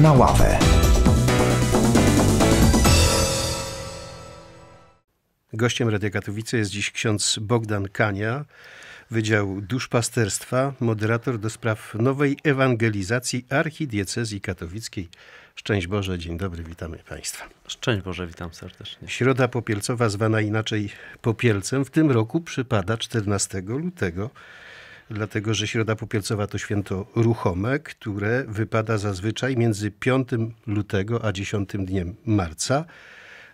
na ławę. Gościem Radia Katowice jest dziś ksiądz Bogdan Kania, Wydział Duszpasterstwa, moderator do spraw nowej ewangelizacji archidiecezji katowickiej. Szczęść Boże, dzień dobry, witamy Państwa. Szczęść Boże, witam serdecznie. Środa Popielcowa, zwana inaczej Popielcem, w tym roku przypada 14 lutego dlatego że Środa Popielcowa to święto ruchome, które wypada zazwyczaj między 5 lutego a 10 dniem marca.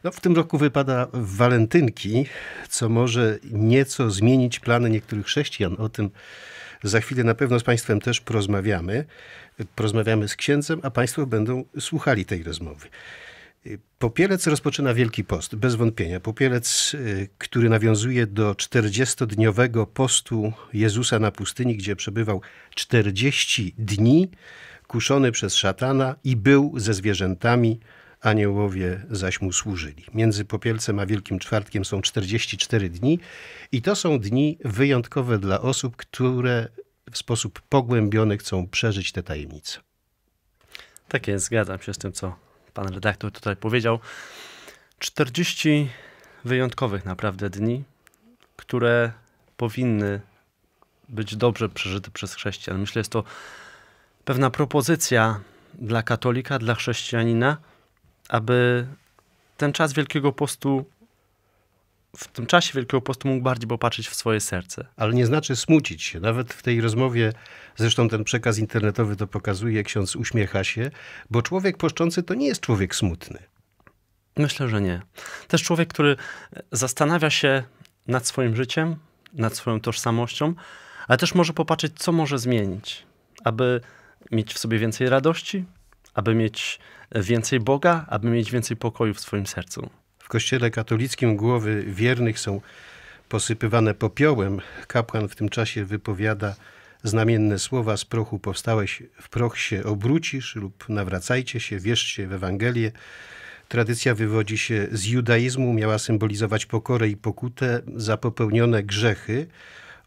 No, w tym roku wypada walentynki, co może nieco zmienić plany niektórych chrześcijan. O tym za chwilę na pewno z Państwem też porozmawiamy. Porozmawiamy z księdzem, a Państwo będą słuchali tej rozmowy. Popielec rozpoczyna Wielki Post, bez wątpienia. Popielec, y, który nawiązuje do 40-dniowego postu Jezusa na pustyni, gdzie przebywał 40 dni, kuszony przez szatana i był ze zwierzętami, aniołowie zaś mu służyli. Między Popielcem a Wielkim Czwartkiem są 44 dni i to są dni wyjątkowe dla osób, które w sposób pogłębiony chcą przeżyć te tajemnice. Tak jest, zgadzam się z tym, co pan redaktor tutaj powiedział, 40 wyjątkowych naprawdę dni, które powinny być dobrze przeżyte przez chrześcijan. Myślę, jest to pewna propozycja dla katolika, dla chrześcijanina, aby ten czas Wielkiego Postu w tym czasie Wielkiego Postu mógł bardziej popatrzeć w swoje serce. Ale nie znaczy smucić się. Nawet w tej rozmowie, zresztą ten przekaz internetowy to pokazuje, ksiądz uśmiecha się, bo człowiek poszczący to nie jest człowiek smutny. Myślę, że nie. Też człowiek, który zastanawia się nad swoim życiem, nad swoją tożsamością, ale też może popatrzeć, co może zmienić, aby mieć w sobie więcej radości, aby mieć więcej Boga, aby mieć więcej pokoju w swoim sercu. W kościele katolickim głowy wiernych są posypywane popiołem. Kapłan w tym czasie wypowiada znamienne słowa z prochu powstałeś, w proch się obrócisz lub nawracajcie się, wierzcie w Ewangelię. Tradycja wywodzi się z judaizmu, miała symbolizować pokorę i pokutę za popełnione grzechy.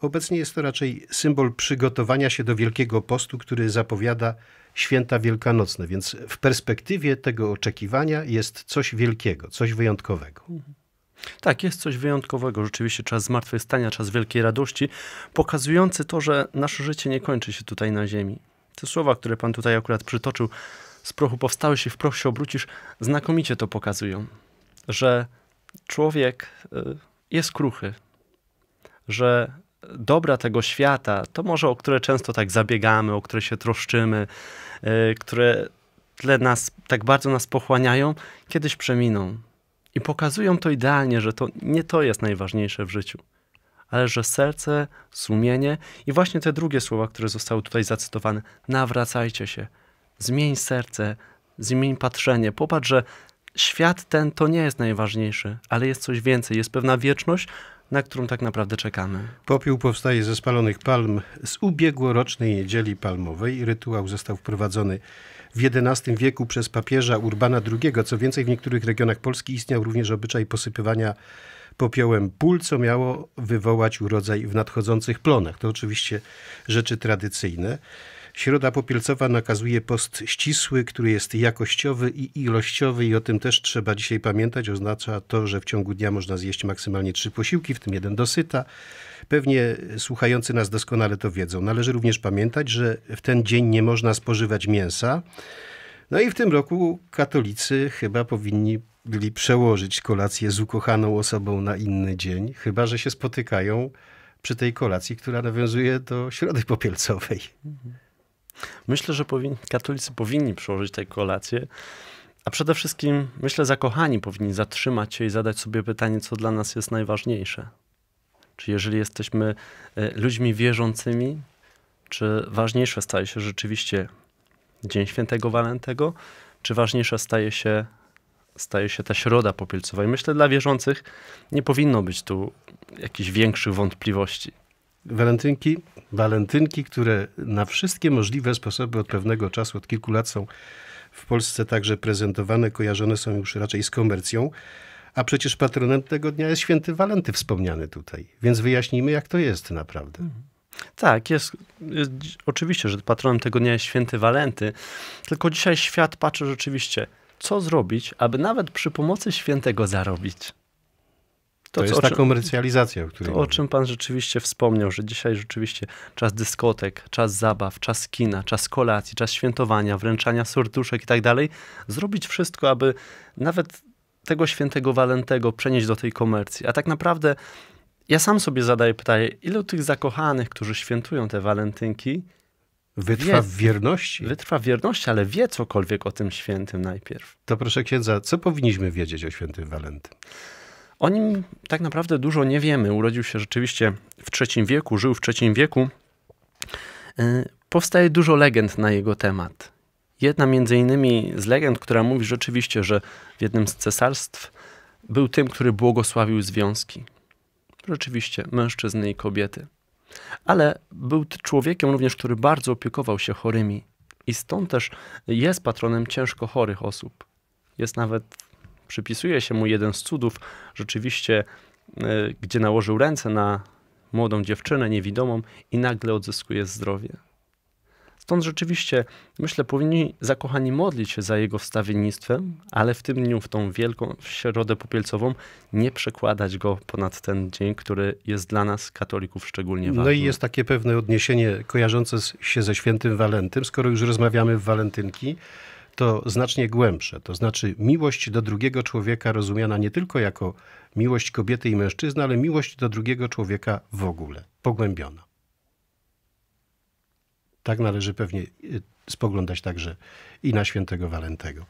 Obecnie jest to raczej symbol przygotowania się do Wielkiego Postu, który zapowiada święta wielkanocne, więc w perspektywie tego oczekiwania jest coś wielkiego, coś wyjątkowego. Tak, jest coś wyjątkowego, rzeczywiście czas zmartwychwstania, czas wielkiej radości, pokazujący to, że nasze życie nie kończy się tutaj na ziemi. Te słowa, które pan tutaj akurat przytoczył, z prochu powstałeś i w proch się obrócisz, znakomicie to pokazują, że człowiek y, jest kruchy, że dobra tego świata, to może o które często tak zabiegamy, o które się troszczymy, e, które tyle nas, tak bardzo nas pochłaniają, kiedyś przeminą. I pokazują to idealnie, że to nie to jest najważniejsze w życiu, ale że serce, sumienie i właśnie te drugie słowa, które zostały tutaj zacytowane, nawracajcie się, zmień serce, zmień patrzenie, popatrz, że świat ten to nie jest najważniejszy, ale jest coś więcej, jest pewna wieczność, na którą tak naprawdę czekamy. Popiół powstaje ze spalonych palm z ubiegłorocznej niedzieli palmowej. Rytuał został wprowadzony w XI wieku przez papieża Urbana II. Co więcej, w niektórych regionach Polski istniał również obyczaj posypywania popiołem pól, co miało wywołać urodzaj w nadchodzących plonach. To oczywiście rzeczy tradycyjne. Środa Popielcowa nakazuje post ścisły, który jest jakościowy i ilościowy i o tym też trzeba dzisiaj pamiętać. Oznacza to, że w ciągu dnia można zjeść maksymalnie trzy posiłki, w tym jeden dosyta. Pewnie słuchający nas doskonale to wiedzą. Należy również pamiętać, że w ten dzień nie można spożywać mięsa. No i w tym roku katolicy chyba powinni byli przełożyć kolację z ukochaną osobą na inny dzień, chyba że się spotykają przy tej kolacji, która nawiązuje do środy popielcowej. Mhm. Myślę, że powin katolicy powinni przełożyć tej kolację, a przede wszystkim, myślę, zakochani powinni zatrzymać się i zadać sobie pytanie, co dla nas jest najważniejsze. Czy jeżeli jesteśmy e, ludźmi wierzącymi, czy ważniejsze staje się rzeczywiście Dzień Świętego Walentego, czy ważniejsza staje się, staje się ta środa popielcowa. I myślę, dla wierzących nie powinno być tu jakichś większych wątpliwości walentynki, walentynki, które na wszystkie możliwe sposoby od pewnego czasu, od kilku lat są w Polsce także prezentowane, kojarzone są już raczej z komercją. A przecież patronem tego dnia jest święty Walenty wspomniany tutaj. Więc wyjaśnijmy, jak to jest naprawdę. Mhm. Tak, jest, jest, oczywiście, że patronem tego dnia jest święty Walenty. Tylko dzisiaj świat patrzy rzeczywiście, co zrobić, aby nawet przy pomocy świętego zarobić. To, to jest ta komercjalizacja, o której. To, o czym pan rzeczywiście wspomniał, że dzisiaj rzeczywiście czas dyskotek, czas zabaw, czas kina, czas kolacji, czas świętowania, wręczania sortuszek i tak dalej, zrobić wszystko, aby nawet tego świętego Walentego przenieść do tej komercji. A tak naprawdę ja sam sobie zadaję pytanie, ilu tych zakochanych, którzy świętują te walentynki, Wytrwa wie, w wierności. Wytrwa w wierności, ale wie cokolwiek o tym świętym najpierw. To proszę księdza, co powinniśmy wiedzieć o świętym Walentynku? O nim tak naprawdę dużo nie wiemy. Urodził się rzeczywiście w III wieku, żył w III wieku. Y, powstaje dużo legend na jego temat. Jedna między innymi z legend, która mówi rzeczywiście, że w jednym z cesarstw był tym, który błogosławił związki. Rzeczywiście mężczyzny i kobiety. Ale był człowiekiem również, który bardzo opiekował się chorymi. I stąd też jest patronem ciężko chorych osób. Jest nawet przypisuje się mu jeden z cudów, rzeczywiście, e, gdzie nałożył ręce na młodą dziewczynę niewidomą i nagle odzyskuje zdrowie. Stąd rzeczywiście, myślę, powinni zakochani modlić się za jego wstawiennictwem, ale w tym dniu, w tą wielką w środę popielcową, nie przekładać go ponad ten dzień, który jest dla nas, katolików, szczególnie ważny. No i jest takie pewne odniesienie kojarzące się ze świętym Walentym. Skoro już rozmawiamy w walentynki, to znacznie głębsze. To znaczy miłość do drugiego człowieka rozumiana nie tylko jako miłość kobiety i mężczyzny, ale miłość do drugiego człowieka w ogóle, pogłębiona. Tak należy pewnie y, spoglądać także i na świętego Walentego.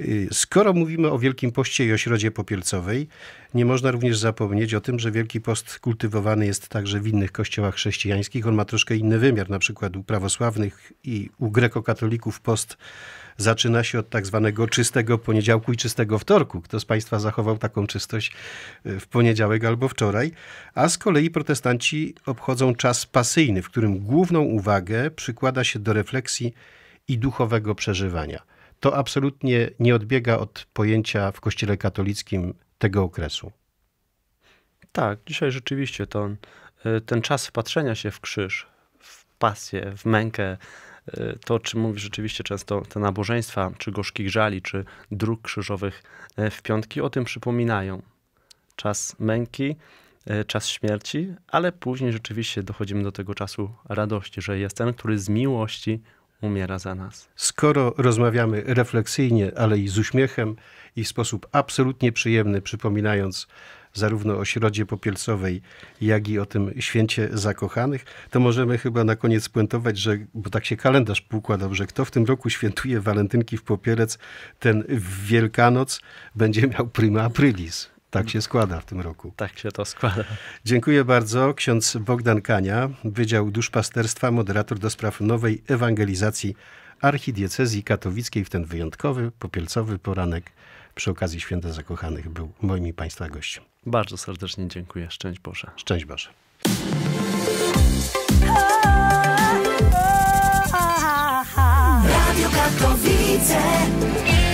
Y, skoro mówimy o Wielkim Poście i o Środzie Popielcowej, nie można również zapomnieć o tym, że Wielki Post kultywowany jest także w innych kościołach chrześcijańskich. On ma troszkę inny wymiar, na przykład u prawosławnych i u grekokatolików post zaczyna się od tak zwanego czystego poniedziałku i czystego wtorku. Kto z Państwa zachował taką czystość e, w poniedziałek albo wczoraj? A z kolei protestanci obchodzą czas pasyjny, w którym główną uwagę przykłada się do refleksji i duchowego przeżywania. To absolutnie nie odbiega od pojęcia w Kościele katolickim tego okresu. Tak, dzisiaj rzeczywiście to, e, ten czas wpatrzenia się w krzyż, w pasję, w mękę, to, o czym mówisz rzeczywiście często te nabożeństwa, czy gorzkich żali, czy dróg krzyżowych e, w piątki, o tym przypominają. Czas męki, e, czas śmierci, ale później rzeczywiście dochodzimy do tego czasu radości, że jest ten, który z miłości umiera za nas. Skoro rozmawiamy refleksyjnie, ale i z uśmiechem i w sposób absolutnie przyjemny, przypominając zarówno o Środzie Popielcowej, jak i o tym Święcie Zakochanych, to możemy chyba na koniec spuentować, że, bo tak się kalendarz układał, że kto w tym roku świętuje walentynki w Popielec, ten w Wielkanoc będzie miał prima aprilis. Tak się składa w tym roku. Tak się to składa. Dziękuję bardzo. Ksiądz Bogdan Kania, Wydział Duszpasterstwa, moderator do spraw nowej ewangelizacji archidiecezji katowickiej w ten wyjątkowy, popielcowy poranek przy okazji Święta Zakochanych był moim i Państwa gościem. Bardzo serdecznie dziękuję. Szczęść Boże. Szczęść Boże. Radio Katowice.